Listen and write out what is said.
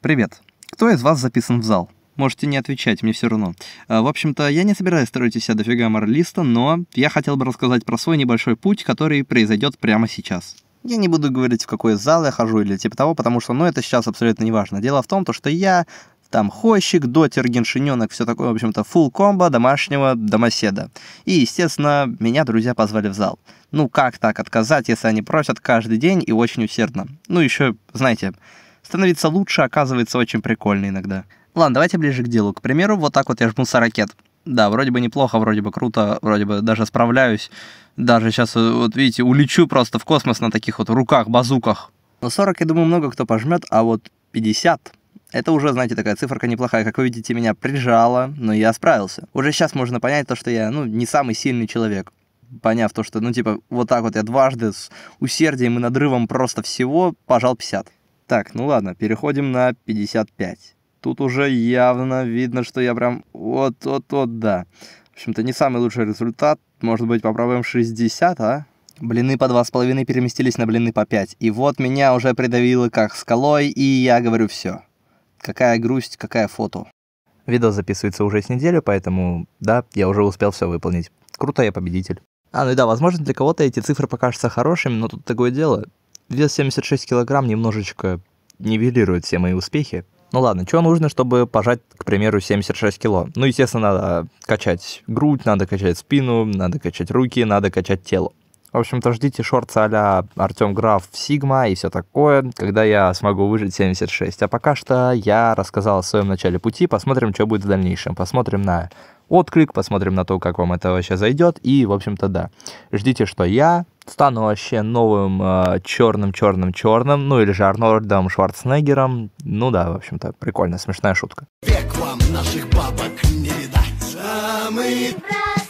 Привет. Кто из вас записан в зал? Можете не отвечать, мне все равно. А, в общем-то, я не собираюсь строить из себя дофига моралиста, но я хотел бы рассказать про свой небольшой путь, который произойдет прямо сейчас. Я не буду говорить, в какой зал я хожу или типа того, потому что, ну, это сейчас абсолютно не важно. Дело в том, то, что я там хойщик, дотер, геншиненок, все такое, в общем-то, full комбо домашнего домоседа. И, естественно, меня друзья позвали в зал. Ну, как так отказать, если они просят каждый день и очень усердно? Ну, еще, знаете, становится лучше, оказывается очень прикольно иногда. Ладно, давайте ближе к делу. К примеру, вот так вот я жму сорокет. Да, вроде бы неплохо, вроде бы круто, вроде бы даже справляюсь. Даже сейчас, э, вот видите, улечу просто в космос на таких вот руках, базуках. Но 40, я думаю, много кто пожмет, а вот 50 это уже, знаете, такая циферка неплохая. Как вы видите, меня прижало, но я справился. Уже сейчас можно понять то, что я, ну, не самый сильный человек. Поняв то, что, ну, типа, вот так вот я дважды с усердием и надрывом просто всего пожал 50. Так, ну ладно, переходим на 55. Тут уже явно видно, что я прям вот-вот-вот, да. В общем-то, не самый лучший результат. Может быть, попробуем 60, а? Блины по 2,5 переместились на блины по 5. И вот меня уже придавило как скалой, и я говорю все. Какая грусть, какая фото. Видос записывается уже с неделю, поэтому, да, я уже успел все выполнить. Круто, я победитель. А, ну и да, возможно, для кого-то эти цифры покажутся хорошими, но тут такое дело. Вес 76 килограмм немножечко нивелирует все мои успехи. Ну ладно, что нужно, чтобы пожать, к примеру, 76 кило? Ну, естественно, надо качать грудь, надо качать спину, надо качать руки, надо качать тело. В общем-то, ждите шорты а-ля Артем Граф Сигма и все такое, когда я смогу выжить 76. А пока что я рассказал о своем начале пути, посмотрим, что будет в дальнейшем. Посмотрим на отклик, посмотрим на то, как вам это вообще зайдет. И, в общем-то, да, ждите, что я стану вообще новым э, черным, черным, черным, ну или же Арнольдом Шварценеггером. Ну да, в общем-то, прикольно, смешная шутка. Век вам наших бабок не видать, а